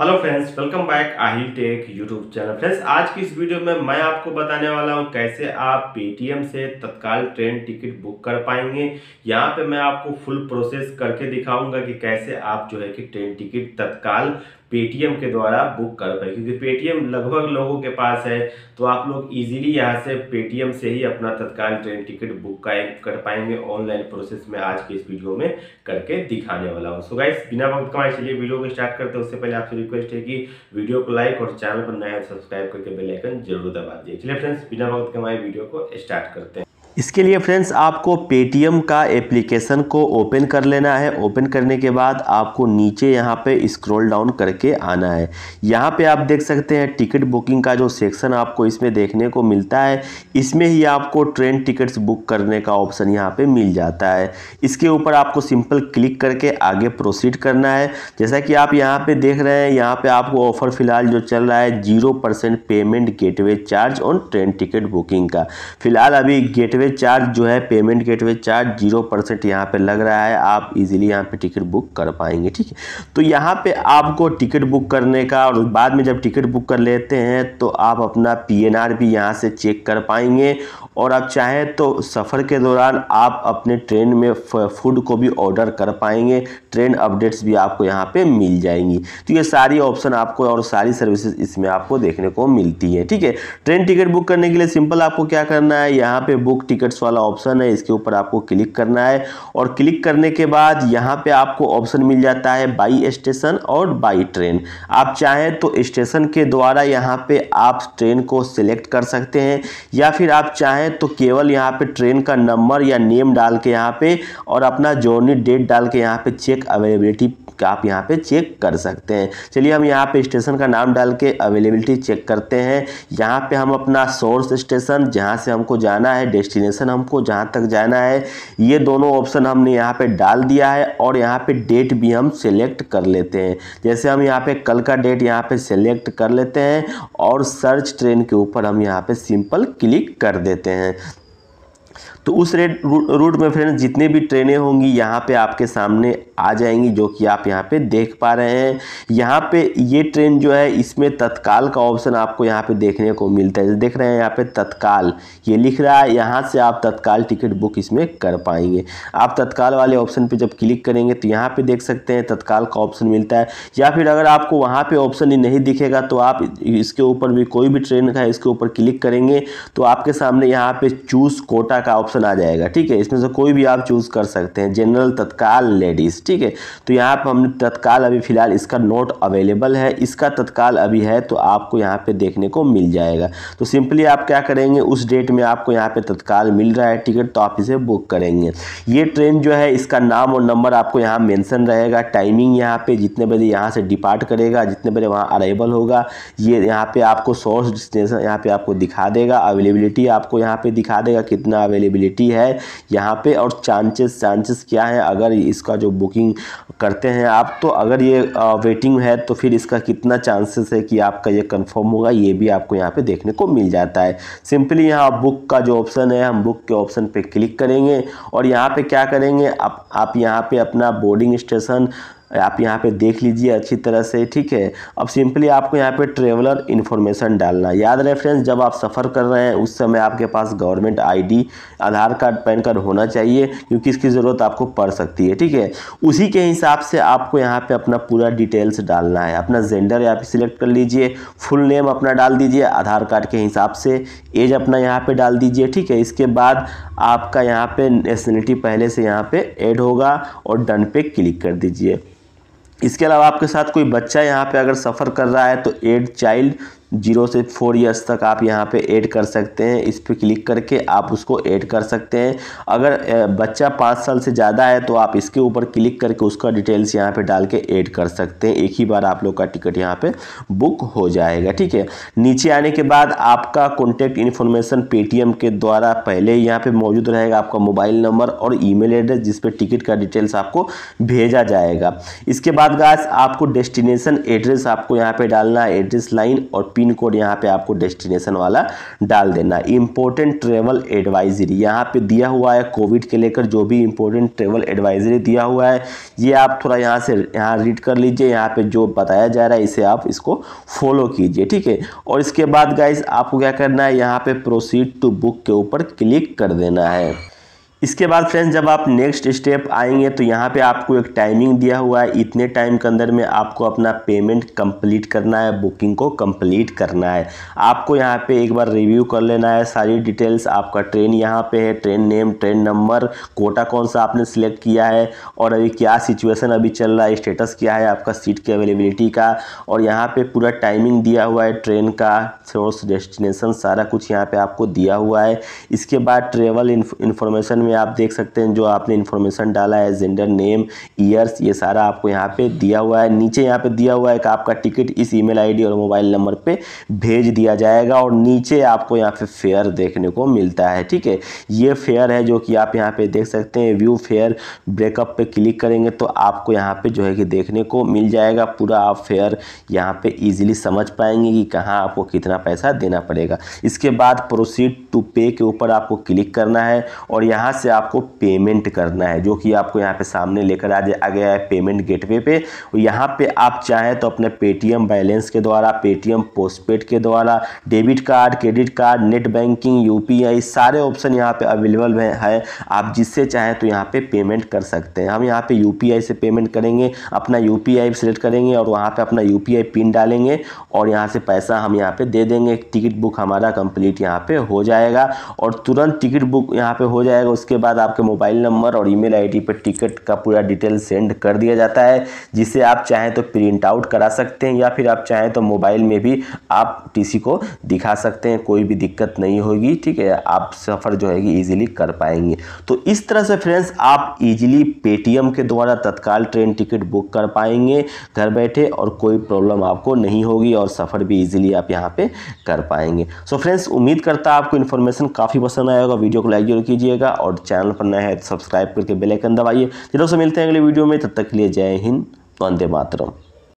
hello friends welcome back Aahil tech YouTube channel friends आज की इस वीडियो में मैं आपको बताने वाला हूं कैसे आप पेटीएम से तत्काल ट्रेन टिकट बुक कर पाएंगे यहां पे मैं आपको फुल प्रोसेस करके दिखाऊंगा कि कैसे आप जो है कि ट्रेन टिकट तत्काल पेटीएम के द्वारा बुक कर पाए क्योंकि पेटीएम लगभग लोगों के पास है तो आप लोग इजीली यहाँ से पेटीएम से ही अपना तत्काल ट्रेन टिकट बुक कर पाएंगे ऑनलाइन प्रोसेस में आज के इस वीडियो में करके दिखाने वाला हूँ सो गाइस बिना वक्त कमाए चलिए वीडियो को स्टार्ट करते हैं उससे पहले आपसे रिक्वेस्ट है कि वीडियो को लाइक और चैनल पर नया सब्सक्राइब करके बेलाइकन जरूर दबा दिए चलिए फ्रेंड्स बिना वक्त कमाए वीडियो को स्टार्ट करते हैं इसके लिए फ्रेंड्स आपको पेटीएम का एप्लीकेशन को ओपन कर लेना है ओपन करने के बाद आपको नीचे यहाँ पे स्क्रॉल डाउन करके आना है यहाँ पे आप देख सकते हैं टिकट बुकिंग का जो सेक्शन आपको इसमें देखने को मिलता है इसमें ही आपको ट्रेन टिकट्स बुक करने का ऑप्शन यहाँ पे मिल जाता है इसके ऊपर आपको सिंपल क्लिक करके आगे प्रोसीड करना है जैसा कि आप यहाँ पर देख रहे हैं यहाँ पर आपको ऑफ़र फ़िलहाल जो चल रहा है zero payment gateway charge on train ticket booking का फिलहाल अभी गेटवे गेटवे चार्ज जो है payment gateway charge zero percent यहाँ पर लग रहा है आप इजीली यहाँ पे टिकट बुक कर पाएंगे ठीक है तो यहाँ पे आपको टिकट बुक करने का और बाद में जब टिकट बुक कर लेते हैं तो आप अपना पीएनआर भी यहाँ से चेक कर पाएंगे और आप चाहें तो सफ़र के दौरान आप अपने ट्रेन में फूड को भी ऑर्डर कर पाएंगे ट्रेन अपडेट्स भी आपको यहाँ पर मिल जाएंगी तो ये सारी ऑप्शन आपको और सारी सर्विसेज इसमें आपको देखने को मिलती है ठीक है ट्रेन टिकट बुक करने के लिए सिंपल आपको क्या करना है यहाँ पे बुक टिकट्स वाला ऑप्शन है इसके ऊपर आपको क्लिक करना है और क्लिक करने के बाद यहाँ पे आपको ऑप्शन मिल जाता है बाई स्टेशन और बाई ट्रेन आप चाहें तो स्टेशन के द्वारा यहाँ पे आप ट्रेन को सिलेक्ट कर सकते हैं या फिर आप चाहें तो केवल यहाँ पे ट्रेन का नंबर या नेम डाल के यहाँ पे और अपना जर्नी डेट डाल के यहाँ पे चेक अवेलेबिलिटी आप यहाँ पे चेक कर सकते हैं चलिए हम यहाँ पे स्टेशन का नाम डाल के अवेलेबिलिटी चेक करते हैं यहाँ पे हम अपना सोर्स स्टेशन जहाँ से हमको जाना है डेस्टिनेशन हमको जहाँ तक जाना है ये दोनों ऑप्शन हमने यहाँ पे डाल दिया है और यहाँ पे डेट भी हम सेलेक्ट कर लेते हैं जैसे हम यहाँ पे कल का डेट यहाँ पे सेलेक्ट कर लेते हैं और सर्च ट्रेन के ऊपर हम यहाँ पे सिंपल क्लिक कर देते हैं तो उस रेट रूट में फ्रेंड्स जितने भी ट्रेनें होंगी यहाँ पे आपके सामने आ जाएंगी जो कि आप यहाँ पे देख पा रहे हैं यहाँ पे ये ट्रेन जो है इसमें तत्काल का ऑप्शन आपको यहाँ पे देखने को मिलता है देख रहे हैं यहाँ पे तत्काल ये लिख रहा है यहाँ से आप तत्काल टिकट बुक इसमें कर पाएंगे आप तत्काल वाले ऑप्शन पर जब क्लिक करेंगे तो यहाँ पर देख सकते हैं तत्काल का ऑप्शन मिलता है या फिर अगर आपको वहाँ पर ऑप्शन ही नहीं दिखेगा तो आप इसके ऊपर भी कोई भी ट्रेन का इसके ऊपर क्लिक करेंगे तो आपके सामने यहाँ पर चूज़ कोटा का ऑप्शन ऑप्शन आ जाएगा ठीक है इसमें से कोई भी आप चूज़ कर सकते हैं जनरल तत्काल लेडीज़ ठीक है तो यहाँ पर हमने तत्काल अभी फ़िलहाल इसका नोट अवेलेबल है इसका तत्काल अभी है तो आपको यहाँ पर देखने को मिल जाएगा तो सिंपली आप क्या करेंगे उस डेट में आपको यहाँ पर तत्काल मिल रहा है टिकट तो आप इसे बुक करेंगे ये ट्रेन जो है इसका नाम और नंबर आपको यहाँ मैंसन रहेगा टाइमिंग यहाँ पे जितने बजे यहाँ से डिपार्ट करेगा जितने बजे वहाँ अरेबल होगा ये यहाँ पे आपको सोर्स डेस्टिनेशन यहाँ पे आपको दिखा देगा अवेलेबिलिटी आपको यहाँ पर दिखा देगा कितना अवेलेबिलिटी पॉसिबिलिटी है यहाँ पे और चांसेस चांसेस क्या है अगर इसका जो बुकिंग करते हैं आप तो अगर ये वेटिंग है तो फिर इसका कितना चांसेस है कि आपका ये कंफर्म होगा ये भी आपको यहाँ पे देखने को मिल जाता है सिंपली यहाँ बुक का जो ऑप्शन है हम बुक के ऑप्शन पर क्लिक करेंगे और यहाँ पे क्या करेंगे आप आप यहाँ पे अपना बोर्डिंग स्टेशन आप यहाँ पे देख लीजिए अच्छी तरह से ठीक है अब सिंपली आपको यहाँ पे ट्रेवलर इन्फॉर्मेशन डालना याद रहे फ्रेंड्स जब आप सफ़र कर रहे हैं उस समय आपके पास government ID Aadhaar card PAN card होना चाहिए क्योंकि इसकी ज़रूरत आपको पड़ सकती है ठीक है उसी के हिसाब से आपको यहाँ पर अपना पूरा डिटेल्स डालना है अपना जेंडर यहाँ पर सिलेक्ट कर लीजिए फुल नेम अपना डाल दीजिए आधार कार्ड के हिसाब से एज अपना यहाँ पर डाल दीजिए ठीक है इसके बाद आपका यहाँ पर नेशनलिटी पहले से यहाँ पर एड होगा और डन पे क्लिक कर दीजिए इसके अलावा आपके साथ कोई बच्चा यहाँ पे अगर सफ़र कर रहा है तो एड चाइल्ड जीरो से फोर ईयर्स तक आप यहाँ पे ऐड कर सकते हैं इस पर क्लिक करके आप उसको ऐड कर सकते हैं अगर बच्चा पाँच साल से ज़्यादा है तो आप इसके ऊपर क्लिक करके उसका डिटेल्स यहाँ पे डाल के ऐड कर सकते हैं एक ही बार आप लोग का टिकट यहाँ पे बुक हो जाएगा ठीक है नीचे आने के बाद आपका कॉन्टैक्ट इन्फॉर्मेशन पे के द्वारा पहले यहाँ पर मौजूद रहेगा आपका मोबाइल नंबर और ई एड्रेस जिस पर टिकट का डिटेल्स आपको भेजा जाएगा इसके बाद गाइस आपको डेस्टिनेशन एड्रेस आपको यहाँ पर डालना है एड्रेस लाइन और पिन कोड यहाँ पे आपको डेस्टिनेशन वाला डाल देना इम्पोर्टेंट ट्रेवल एडवाइजरी यहाँ पे दिया हुआ है कोविड के लेकर जो भी इम्पोर्टेंट ट्रेवल एडवाइजरी दिया हुआ है ये आप थोड़ा यहाँ से यहाँ रीड कर लीजिए यहाँ पे जो बताया जा रहा है इसे आप इसको फॉलो कीजिए ठीक है और इसके बाद गाइज आपको क्या करना है यहाँ पे प्रोसीड टू बुक के ऊपर क्लिक कर देना है इसके बाद फ्रेंड्स जब आप नेक्स्ट स्टेप आएंगे तो यहाँ पे आपको एक टाइमिंग दिया हुआ है इतने टाइम के अंदर में आपको अपना पेमेंट कंप्लीट करना है बुकिंग को कंप्लीट करना है आपको यहाँ पे एक बार रिव्यू कर लेना है सारी डिटेल्स आपका ट्रेन यहाँ पे है train name train number quota कौन सा आपने सिलेक्ट किया है और अभी क्या सिचुएसन अभी चल रहा है स्टेटस क्या है आपका सीट की अवेलेबिलिटी का और यहाँ पर पूरा टाइमिंग दिया हुआ है ट्रेन का सोर्स डेस्टिनेसन सारा कुछ यहाँ पर आपको दिया हुआ है इसके बाद ट्रेवल इन्फॉर्मेशन में आप देख सकते हैं जो आपने इन्फॉर्मेशन डाला है जेंडर नेम ईयर्स ये सारा आपको यहाँ पे दिया हुआ है नीचे यहाँ पे दिया हुआ है कि आपका टिकट इस ईमेल आईडी और मोबाइल नंबर पे भेज दिया जाएगा और नीचे आपको यहाँ पे फेयर देखने को मिलता है ठीक है ये फेयर है जो कि आप यहाँ पर देख सकते हैं व्यू फेयर ब्रेकअप पर क्लिक करेंगे तो आपको यहाँ पर जो है कि देखने को मिल जाएगा पूरा आप फेयर यहाँ पर ईजिली समझ पाएंगे कि कहाँ आपको कितना पैसा देना पड़ेगा इसके बाद प्रोसीड टू पे के ऊपर आपको क्लिक करना है और यहाँ से आपको पेमेंट करना है जो कि आपको यहाँ पे सामने लेकर आ गया है पेमेंट गेटवे पे और यहाँ पे आप चाहें तो अपने पेटीएम बैलेंस के द्वारा पेटीएम पोस्टपेड के द्वारा debit card credit card net banking UPI सारे ऑप्शन यहाँ पर अवेलेबल है आप जिससे चाहें तो यहाँ पे पेमेंट कर सकते हैं हम यहाँ पर यूपीआई से पेमेंट करेंगे अपना यूपीआई सिलेक्ट करेंगे और वहाँ पर अपना यूपीआई पिन डालेंगे और यहाँ से पैसा हम यहाँ पे दे देंगे टिकट बुक हमारा कंप्लीट यहाँ पर हो जाएगा और तुरंत टिकट बुक यहाँ पे हो जाएगा उसके उसके बाद आपके मोबाइल नंबर और ईमेल आईडी पर टिकट का पूरा डिटेल सेंड कर दिया जाता है जिसे आप चाहें तो प्रिंट आउट करा सकते हैं या फिर आप चाहें तो मोबाइल में भी आप टी को दिखा सकते हैं कोई भी दिक्कत नहीं होगी ठीक है आप सफ़र जो है ईजिली कर पाएंगे तो इस तरह से फ्रेंड्स आप ईजिली पेटीएम के द्वारा तत्काल ट्रेन टिकट बुक कर पाएंगे घर बैठे और कोई प्रॉब्लम आपको नहीं होगी और सफ़र भी ईजिली आप यहाँ पे कर पाएंगे सो so फ्रेंड्स उम्मीद करता आपको इन्फॉर्मेशन काफ़ी पसंद आएगा वीडियो को लाइक जरूर कीजिएगा और चैनल पर नया है तो सब्सक्राइब करके बेलाइकन दबाइए जरूर से मिलते हैं अगले वीडियो में तब तक के लिए जय हिंद वंदे मातरम